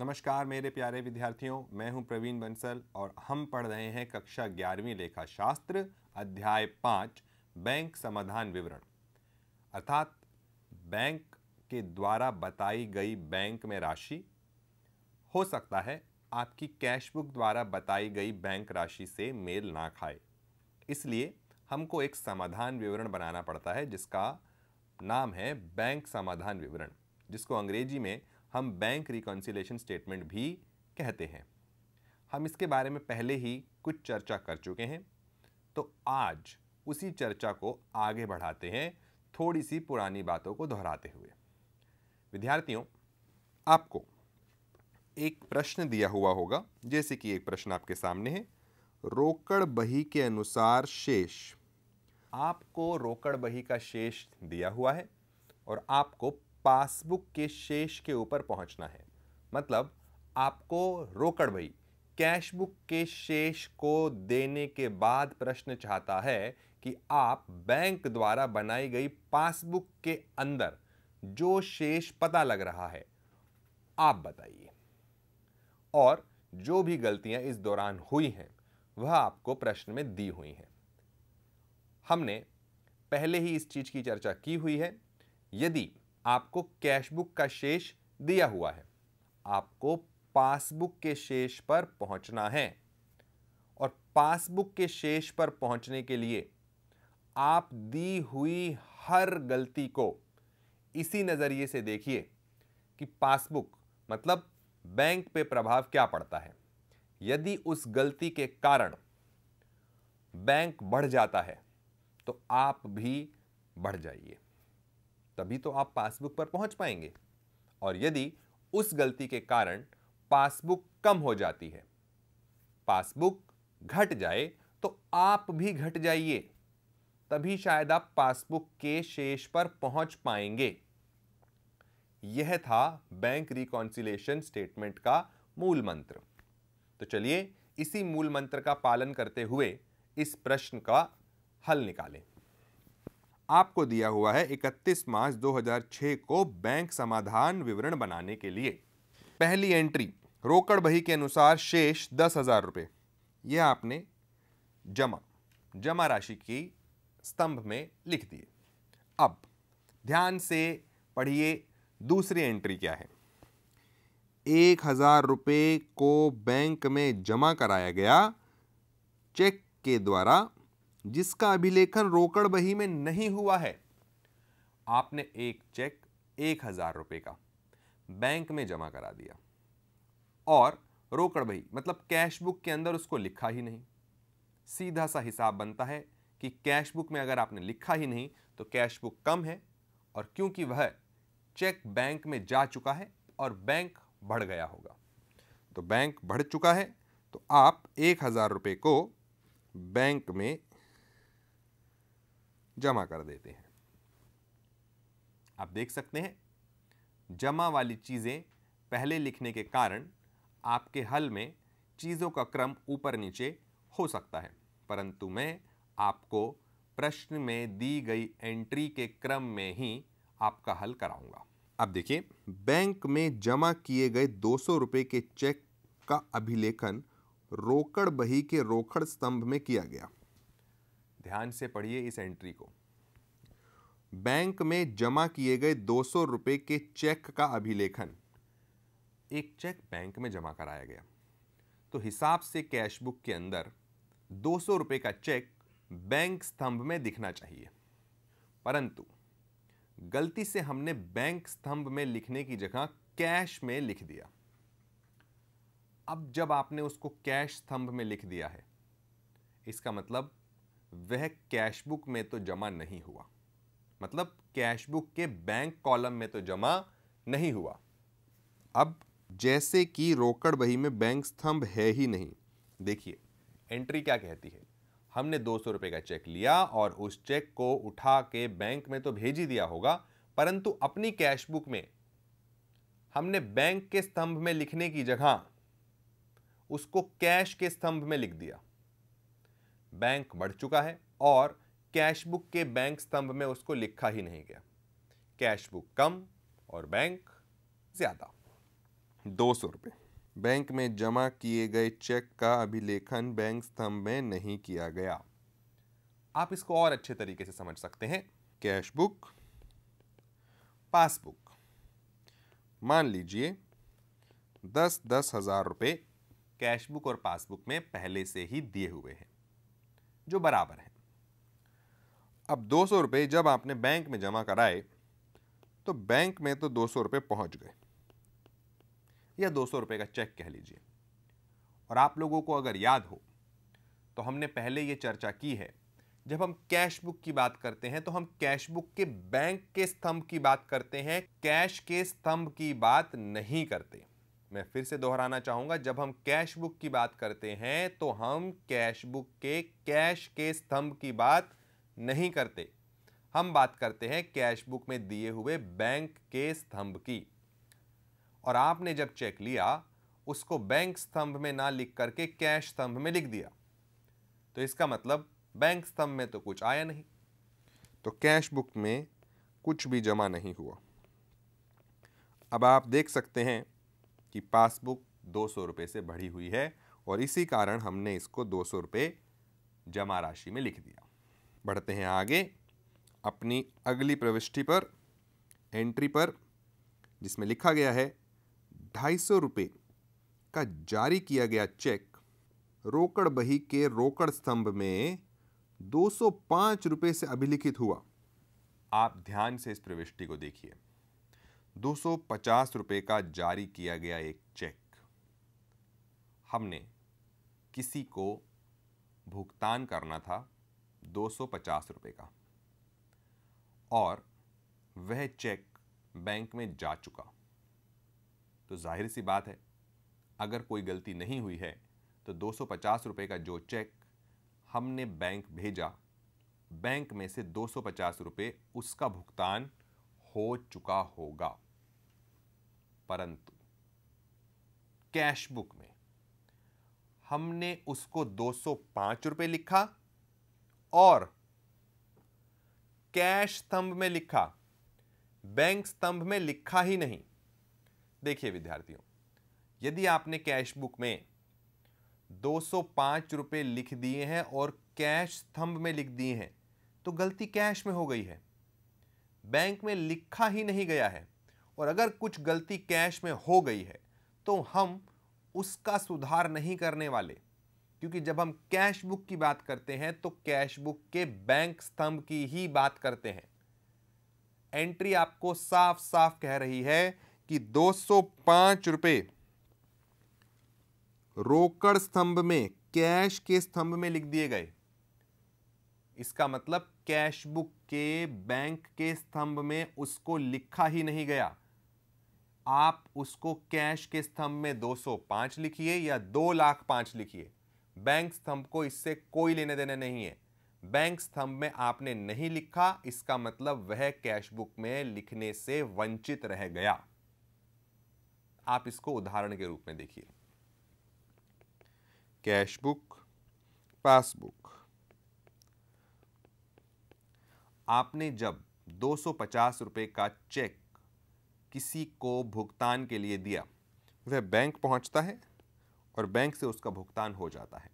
नमस्कार मेरे प्यारे विद्यार्थियों मैं हूं प्रवीण बंसल और हम पढ़ रहे हैं कक्षा ग्यारहवीं लेखा शास्त्र अध्याय पाँच बैंक समाधान विवरण अर्थात बैंक के द्वारा बताई गई बैंक में राशि हो सकता है आपकी कैशबुक द्वारा बताई गई बैंक राशि से मेल ना खाए इसलिए हमको एक समाधान विवरण बनाना पड़ता है जिसका नाम है बैंक समाधान विवरण जिसको अंग्रेजी में हम बैंक रिकॉन्सिलेशन स्टेटमेंट भी कहते हैं हम इसके बारे में पहले ही कुछ चर्चा कर चुके हैं तो आज उसी चर्चा को आगे बढ़ाते हैं थोड़ी सी पुरानी बातों को दोहराते हुए विद्यार्थियों आपको एक प्रश्न दिया हुआ होगा जैसे कि एक प्रश्न आपके सामने है रोकड़ बही के अनुसार शेष आपको रोकड़ बही का शेष दिया हुआ है और आपको पासबुक के शेष के ऊपर पहुंचना है मतलब आपको रोकड़ भाई कैशबुक के शेष को देने के बाद प्रश्न चाहता है कि आप बैंक द्वारा बनाई गई पासबुक के अंदर जो शेष पता लग रहा है आप बताइए और जो भी गलतियां इस दौरान हुई हैं वह आपको प्रश्न में दी हुई हैं हमने पहले ही इस चीज़ की चर्चा की हुई है यदि आपको कैश बुक का शेष दिया हुआ है आपको पासबुक के शेष पर पहुंचना है और पासबुक के शेष पर पहुंचने के लिए आप दी हुई हर गलती को इसी नज़रिए से देखिए कि पासबुक मतलब बैंक पे प्रभाव क्या पड़ता है यदि उस गलती के कारण बैंक बढ़ जाता है तो आप भी बढ़ जाइए तभी तो आप पासबुक पर पहुंच पाएंगे और यदि उस गलती के कारण पासबुक कम हो जाती है पासबुक घट जाए तो आप भी घट जाइए तभी शायद आप पासबुक के शेष पर पहुंच पाएंगे यह था बैंक रिकॉन्सिलेशन स्टेटमेंट का मूल मंत्र तो चलिए इसी मूल मंत्र का पालन करते हुए इस प्रश्न का हल निकालें आपको दिया हुआ है 31 मार्च 2006 को बैंक समाधान विवरण बनाने के लिए पहली एंट्री रोकड़ बही के अनुसार शेष दस हज़ार रुपये यह आपने जमा जमा राशि की स्तंभ में लिख दिए अब ध्यान से पढ़िए दूसरी एंट्री क्या है एक हज़ार रुपये को बैंक में जमा कराया गया चेक के द्वारा जिसका अभिलेखन रोकड़ बही में नहीं हुआ है आपने एक चेक एक हजार रुपए का बैंक में जमा करा दिया और रोकड़ बही मतलब कैशबुक के अंदर उसको लिखा ही नहीं सीधा सा हिसाब बनता है कि कैशबुक में अगर आपने लिखा ही नहीं तो कैश बुक कम है और क्योंकि वह चेक बैंक में जा चुका है और बैंक बढ़ गया होगा तो बैंक बढ़ चुका है तो आप एक हज़ार रुपये को बैंक में जमा कर देते हैं आप देख सकते हैं जमा वाली चीज़ें पहले लिखने के कारण आपके हल में चीज़ों का क्रम ऊपर नीचे हो सकता है परंतु मैं आपको प्रश्न में दी गई एंट्री के क्रम में ही आपका हल कराऊंगा अब देखिए बैंक में जमा किए गए दो सौ के चेक का अभिलेखन रोकड़ बही के रोकड़ स्तंभ में किया गया ध्यान से पढ़िए इस एंट्री को बैंक में जमा किए गए दो सौ रुपये के चेक का अभिलेखन एक चेक बैंक में जमा कराया गया तो हिसाब से कैश बुक के अंदर दो सौ रुपये का चेक बैंक स्तंभ में दिखना चाहिए परंतु गलती से हमने बैंक स्तंभ में लिखने की जगह कैश में लिख दिया अब जब आपने उसको कैश स्तंभ में लिख दिया है इसका मतलब वह कैशबुक में तो जमा नहीं हुआ मतलब कैशबुक के बैंक कॉलम में तो जमा नहीं हुआ अब जैसे कि रोकड़ बही में बैंक स्तंभ है ही नहीं देखिए एंट्री क्या कहती है हमने दो सौ रुपये का चेक लिया और उस चेक को उठा के बैंक में तो भेज ही दिया होगा परंतु अपनी कैशबुक में हमने बैंक के स्तंभ में लिखने की जगह उसको कैश के स्तंभ में लिख दिया बैंक बढ़ चुका है और कैशबुक के बैंक स्तंभ में उसको लिखा ही नहीं गया कैश बुक कम और बैंक ज़्यादा दो सौ रुपये बैंक में जमा किए गए चेक का अभिलेखन बैंक स्तंभ में नहीं किया गया आप इसको और अच्छे तरीके से समझ सकते हैं कैश बुक पासबुक मान लीजिए दस दस हज़ार रुपये कैश बुक और पासबुक में पहले से ही दिए हुए हैं जो बराबर हैं अब दो सौ रुपये जब आपने बैंक में जमा कराए तो बैंक में तो दो सौ पहुंच गए या दो सौ का चेक कह लीजिए और आप लोगों को अगर याद हो तो हमने पहले ये चर्चा की है जब हम कैश बुक की बात करते हैं तो हम कैश बुक के बैंक के स्तंभ की बात करते हैं कैश के स्तंभ की बात नहीं करते मैं फिर से दोहराना चाहूँगा जब हम कैश बुक की बात करते हैं तो हम कैश बुक के कैश के स्तंभ की बात नहीं करते हम बात करते हैं कैश बुक में दिए हुए बैंक के स्तंभ की और आपने जब चेक लिया उसको बैंक स्तंभ में ना लिख करके कैश स्तंभ में लिख दिया तो इसका मतलब बैंक स्तंभ में तो कुछ आया नहीं तो कैश बुक में कुछ भी जमा नहीं हुआ अब आप देख सकते हैं कि पासबुक दो सौ रुपये से बढ़ी हुई है और इसी कारण हमने इसको दो सौ रुपये जमा राशि में लिख दिया बढ़ते हैं आगे अपनी अगली प्रविष्टि पर एंट्री पर जिसमें लिखा गया है ढाई सौ रुपये का जारी किया गया चेक रोकड़ बही के रोकड़ स्तंभ में दो सौ रुपये से अभिलिखित हुआ आप ध्यान से इस प्रविष्टि को देखिए 250 रुपए का जारी किया गया एक चेक हमने किसी को भुगतान करना था 250 रुपए का और वह चेक बैंक में जा चुका तो जाहिर सी बात है अगर कोई गलती नहीं हुई है तो 250 रुपए का जो चेक हमने बैंक भेजा बैंक में से 250 रुपए उसका भुगतान हो चुका होगा परंतु कैश बुक में हमने उसको दो सौ पांच रुपए लिखा और कैश स्तंभ में लिखा बैंक स्तंभ में लिखा ही नहीं देखिए विद्यार्थियों यदि आपने कैश बुक में दो सौ पांच रुपए लिख दिए हैं और कैश स्तंभ में लिख दिए हैं तो गलती कैश में हो गई है बैंक में लिखा ही नहीं गया है और अगर कुछ गलती कैश में हो गई है तो हम उसका सुधार नहीं करने वाले क्योंकि जब हम कैश बुक की बात करते हैं तो कैश बुक के बैंक स्तंभ की ही बात करते हैं एंट्री आपको साफ साफ कह रही है कि दो सौ रोकड़ स्तंभ में कैश के स्तंभ में लिख दिए गए इसका मतलब कैश बुक के बैंक के स्तंभ में उसको लिखा ही नहीं गया आप उसको कैश के स्तंभ में 205 लिखिए या दो लाख पांच लिखिए बैंक स्तंभ को इससे कोई लेने देने नहीं है बैंक स्तंभ में आपने नहीं लिखा इसका मतलब वह कैश बुक में लिखने से वंचित रह गया आप इसको उदाहरण के रूप में देखिए कैश बुक पासबुक आपने जब दो सौ का चेक किसी को भुगतान के लिए दिया वह बैंक पहुंचता है और बैंक से उसका भुगतान हो जाता है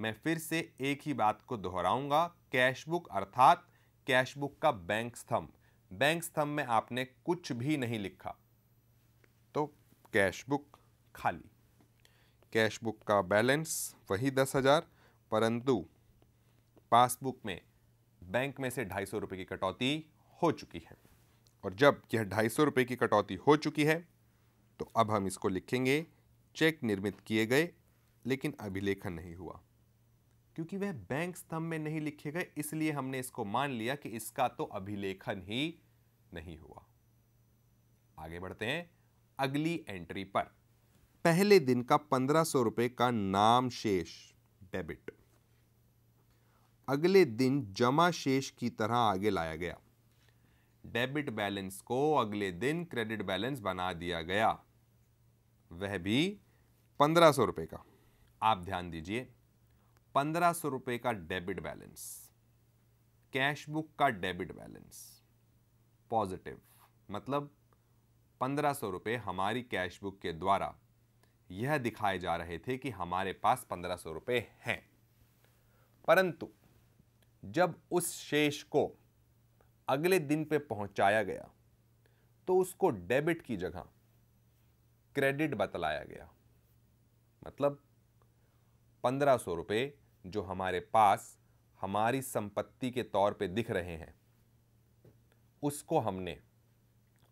मैं फिर से एक ही बात को दोहराऊंगा कैशबुक अर्थात कैशबुक का बैंक स्तंभ बैंक स्तंभ में आपने कुछ भी नहीं लिखा तो कैशबुक खाली कैशबुक का बैलेंस वही दस हज़ार परंतु पासबुक में बैंक में से ढाई सौ रुपये की कटौती हो चुकी है और जब यह ढाई सौ रुपये की कटौती हो चुकी है तो अब हम इसको लिखेंगे चेक निर्मित किए गए लेकिन अभिलेखन नहीं हुआ क्योंकि वह बैंक स्तंभ में नहीं लिखे गए इसलिए हमने इसको मान लिया कि इसका तो अभिलेखन ही नहीं हुआ आगे बढ़ते हैं अगली एंट्री पर पहले दिन का पंद्रह सौ रुपए का नाम शेष डेबिट अगले दिन जमा शेष की तरह आगे लाया गया डेबिट बैलेंस को अगले दिन क्रेडिट बैलेंस बना दिया गया वह भी पंद्रह सौ रुपये का आप ध्यान दीजिए पंद्रह सौ रुपये का डेबिट बैलेंस कैश बुक का डेबिट बैलेंस पॉजिटिव मतलब पंद्रह सौ रुपये हमारी कैश बुक के द्वारा यह दिखाए जा रहे थे कि हमारे पास पंद्रह सौ रुपये हैं परंतु जब उस शेष को अगले दिन पे पहुंचाया गया तो उसको डेबिट की जगह क्रेडिट बतलाया गया मतलब पंद्रह सौ रुपये जो हमारे पास हमारी संपत्ति के तौर पे दिख रहे हैं उसको हमने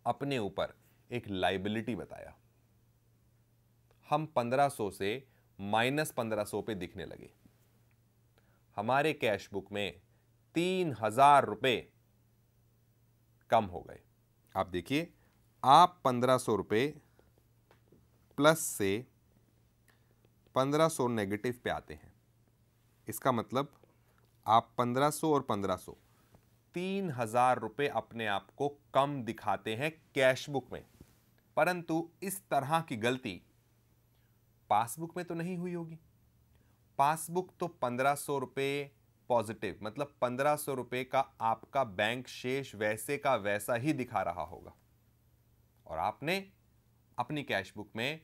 अपने ऊपर एक लाइबिलिटी बताया हम पंद्रह सौ से माइनस पंद्रह सौ पे दिखने लगे हमारे कैश बुक में तीन हजार रुपये कम हो गए आप देखिए आप पंद्रह सौ रुपये प्लस से पंद्रह सौ नेगेटिव पे आते हैं इसका मतलब आप पंद्रह सौ और पंद्रह सौ तीन हजार रुपये अपने आप को कम दिखाते हैं कैश बुक में परंतु इस तरह की गलती पासबुक में तो नहीं हुई होगी पासबुक तो पंद्रह सौ रुपये पॉजिटिव मतलब पंद्रह सौ रुपये का आपका बैंक शेष वैसे का वैसा ही दिखा रहा होगा और आपने अपनी कैशबुक में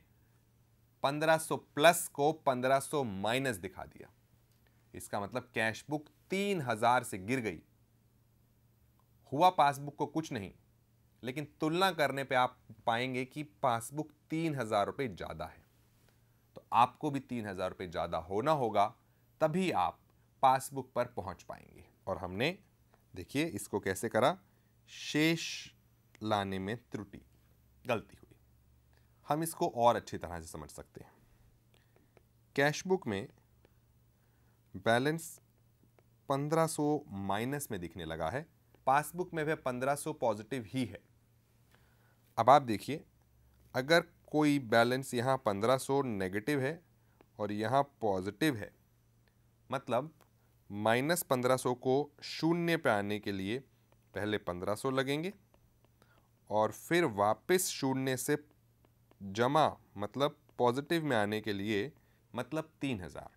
पंद्रह सौ प्लस को पंद्रह सौ माइनस दिखा दिया इसका मतलब कैशबुक तीन हजार से गिर गई हुआ पासबुक को कुछ नहीं लेकिन तुलना करने पे आप पाएंगे कि पासबुक तीन हजार रुपये ज़्यादा है तो आपको भी तीन हज़ार रुपये ज़्यादा होना होगा तभी आप पासबुक पर पहुंच पाएंगे और हमने देखिए इसको कैसे करा शेष लाने में त्रुटि गलती हुई हम इसको और अच्छी तरह से समझ सकते हैं कैशबुक में बैलेंस 1500 माइनस में दिखने लगा है पासबुक में वह 1500 पॉजिटिव ही है अब आप देखिए अगर कोई बैलेंस यहाँ पंद्रह सौ नेगेटिव है और यहाँ पॉजिटिव है मतलब माइनस पंद्रह सौ को शून्य पे आने के लिए पहले पंद्रह सौ लगेंगे और फिर वापस शून्य से जमा मतलब पॉजिटिव में आने के लिए मतलब तीन हज़ार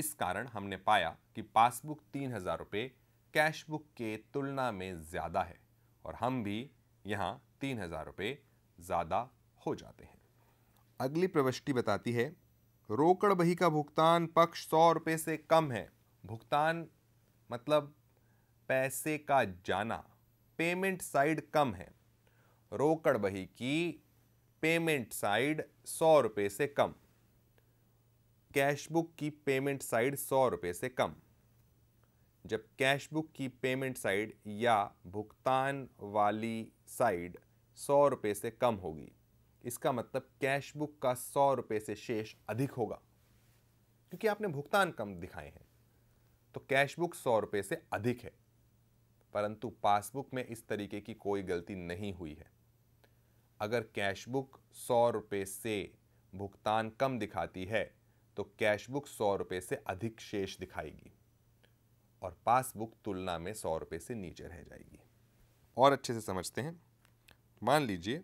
इस कारण हमने पाया कि पासबुक तीन हज़ार रुपये कैशबुक के तुलना में ज़्यादा है और हम भी यहाँ तीन हज़ार रुपये ज़्यादा हो जाते हैं अगली प्रविष्टि बताती है रोकड़ बही का भुगतान पक्ष सौ रुपये से कम है भुगतान मतलब पैसे का जाना पेमेंट साइड कम है रोकड़ बही की पेमेंट साइड सौ रुपये से कम कैशबुक की पेमेंट साइड सौ रुपये से कम जब कैशबुक की पेमेंट साइड या भुगतान वाली साइड सौ रुपये से कम होगी इसका मतलब कैश बुक का सौ रुपये से शेष अधिक होगा क्योंकि आपने भुगतान कम दिखाए हैं तो कैश बुक सौ रुपये से अधिक है परंतु पासबुक में इस तरीके की कोई गलती नहीं हुई है अगर कैश बुक सौ रुपये से भुगतान कम दिखाती है तो कैश बुक सौ रुपये से अधिक शेष दिखाएगी और पासबुक तुलना में सौ रुपये से नीचे रह जाएगी और अच्छे से समझते हैं मान लीजिए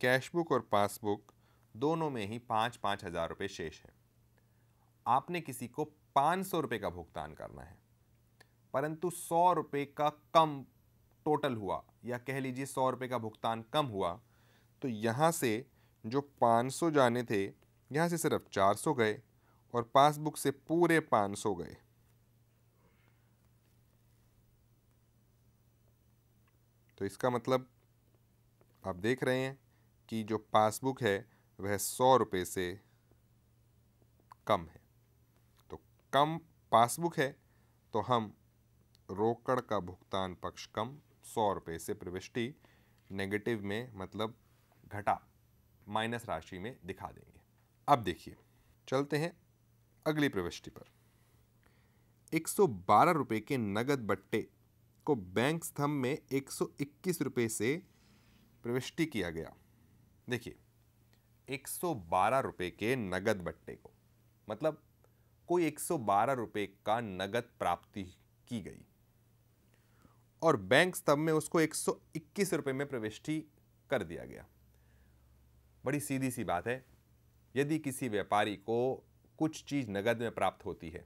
कैशबुक और पासबुक दोनों में ही पाँच पाँच हज़ार रुपये शेष है आपने किसी को पाँच सौ रुपये का भुगतान करना है परंतु सौ रुपये का कम टोटल हुआ या कह लीजिए सौ रुपये का भुगतान कम हुआ तो यहाँ से जो पाँच सौ जाने थे यहाँ से सिर्फ चार सौ गए और पासबुक से पूरे पाँच सौ गए तो इसका मतलब आप देख रहे हैं की जो पासबुक है वह सौ रुपये से कम है तो कम पासबुक है तो हम रोकड़ का भुगतान पक्ष कम सौ रुपये से प्रविष्टि नेगेटिव में मतलब घटा माइनस राशि में दिखा देंगे अब देखिए चलते हैं अगली प्रविष्टि पर 112 रुपए के नगद बट्टे को बैंक स्तंभ में 121 रुपए से प्रविष्टि किया गया देखिए एक रुपए के नगद बट्टे को मतलब कोई एक रुपए का नगद प्राप्ति की गई और बैंक स्तंभ में उसको एक रुपए में प्रविष्टि कर दिया गया बड़ी सीधी सी बात है यदि किसी व्यापारी को कुछ चीज़ नगद में प्राप्त होती है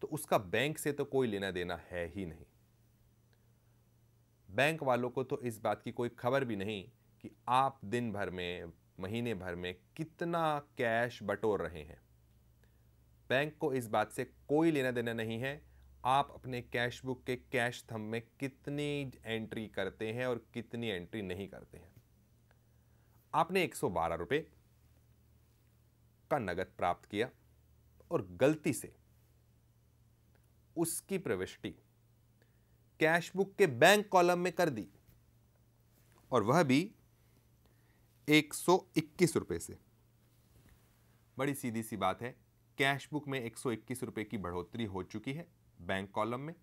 तो उसका बैंक से तो कोई लेना देना है ही नहीं बैंक वालों को तो इस बात की कोई खबर भी नहीं कि आप दिन भर में महीने भर में कितना कैश बटोर रहे हैं बैंक को इस बात से कोई लेना देना नहीं है आप अपने कैशबुक के कैश थम में कितनी एंट्री करते हैं और कितनी एंट्री नहीं करते हैं आपने एक सौ बारह का नगद प्राप्त किया और गलती से उसकी प्रविष्टि कैशबुक के बैंक कॉलम में कर दी और वह भी एक सौ इक्कीस रुपये से बड़ी सीधी सी बात है कैश बुक में एक सौ इक्कीस रुपये की बढ़ोतरी हो चुकी है बैंक कॉलम में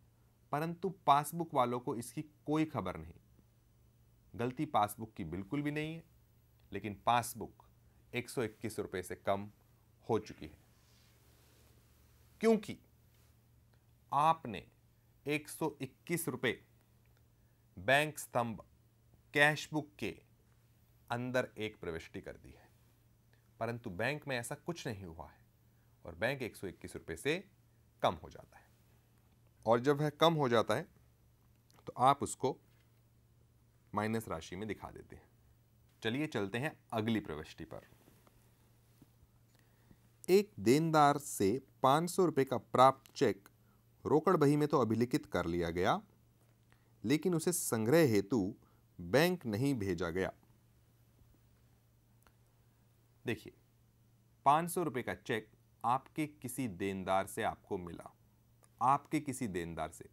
परंतु पासबुक वालों को इसकी कोई खबर नहीं गलती पासबुक की बिल्कुल भी नहीं है लेकिन पासबुक एक सौ इक्कीस रुपये से कम हो चुकी है क्योंकि आपने एक सौ इक्कीस रुपये बैंक स्तंभ कैशबुक के अंदर एक प्रविष्टि कर दी है परंतु बैंक में ऐसा कुछ नहीं हुआ है और बैंक एक सौ इक्कीस रुपये से कम हो जाता है और जब वह कम हो जाता है तो आप उसको माइनस राशि में दिखा देते हैं चलिए चलते हैं अगली प्रविष्टि पर एक देनदार से पाँच सौ रुपये का प्राप्त चेक रोकड़ बही में तो अभिलिखित कर लिया गया लेकिन उसे संग्रह हेतु बैंक नहीं भेजा गया देखिए पाँच सौ रुपये का चेक आपके किसी देनदार से आपको मिला आपके किसी देनदार से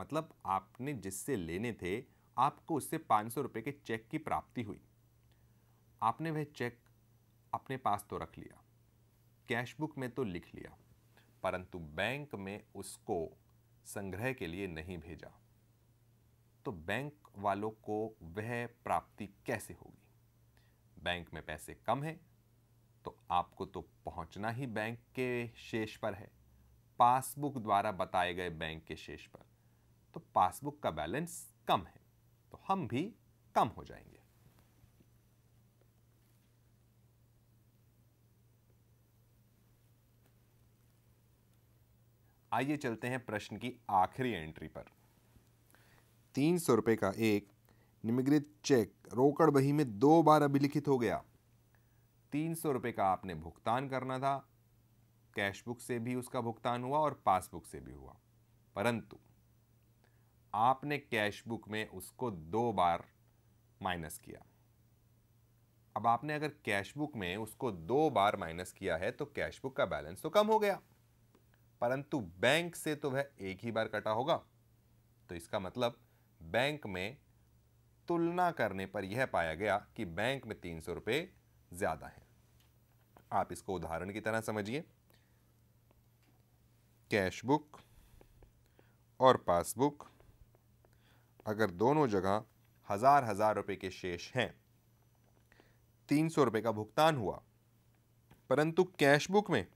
मतलब आपने जिससे लेने थे आपको उससे पाँच सौ रुपये के चेक की प्राप्ति हुई आपने वह चेक अपने पास तो रख लिया कैशबुक में तो लिख लिया परंतु बैंक में उसको संग्रह के लिए नहीं भेजा तो बैंक वालों को वह प्राप्ति कैसे होगी बैंक में पैसे कम हैं तो आपको तो पहुंचना ही बैंक के शेष पर है पासबुक द्वारा बताए गए बैंक के शेष पर तो पासबुक का बैलेंस कम है तो हम भी कम हो जाएंगे आइए चलते हैं प्रश्न की आखिरी एंट्री पर तीन सौ रुपये का एक निमिग्रित चेक रोकड़ बही में दो बार अभिलिखित हो गया तीन सौ रुपये का आपने भुगतान करना था कैश बुक से भी उसका भुगतान हुआ और पासबुक से भी हुआ परंतु आपने कैश बुक में उसको दो बार माइनस किया अब आपने अगर कैश बुक में उसको दो बार माइनस किया है तो कैश बुक का बैलेंस तो कम हो गया परंतु बैंक से तो वह एक ही बार कटा होगा तो इसका मतलब बैंक में तुलना करने पर यह पाया गया कि बैंक में तीन सौ रुपये ज़्यादा हैं आप इसको उदाहरण की तरह समझिए कैश बुक और पासबुक अगर दोनों जगह हज़ार हज़ार रुपये के शेष हैं तीन सौ रुपये का भुगतान हुआ परंतु कैश बुक में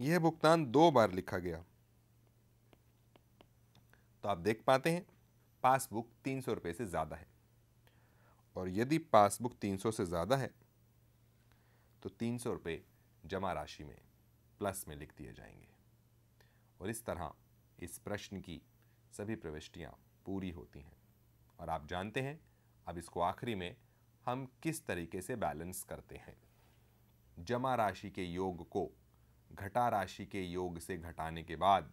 यह भुगतान दो बार लिखा गया तो आप देख पाते हैं पासबुक तीन सौ रुपये से ज़्यादा है और यदि पासबुक तीन सौ से ज़्यादा है तो तीन सौ रुपये जमा राशि में प्लस में लिख दिए जाएंगे और इस तरह इस प्रश्न की सभी प्रविष्टियाँ पूरी होती हैं और आप जानते हैं अब इसको आखिरी में हम किस तरीके से बैलेंस करते हैं जमा राशि के योग को घटा राशि के योग से घटाने के बाद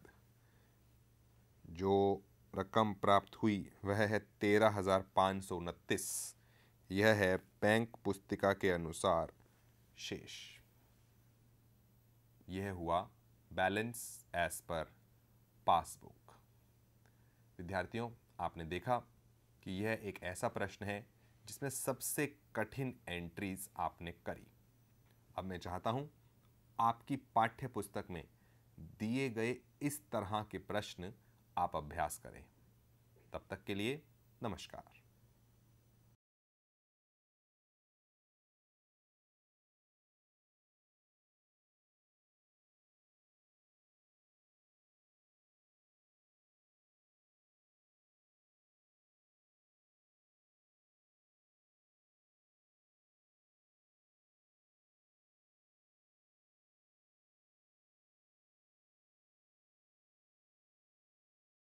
जो रकम प्राप्त हुई वह है तेरह हज़ार पाँच सौ उनतीस यह है बैंक पुस्तिका के अनुसार शेष यह हुआ बैलेंस एज पर पासबुक विद्यार्थियों आपने देखा कि यह एक ऐसा प्रश्न है जिसमें सबसे कठिन एंट्रीज आपने करी अब मैं चाहता हूं आपकी पाठ्य पुस्तक में दिए गए इस तरह के प्रश्न आप अभ्यास करें तब तक के लिए नमस्कार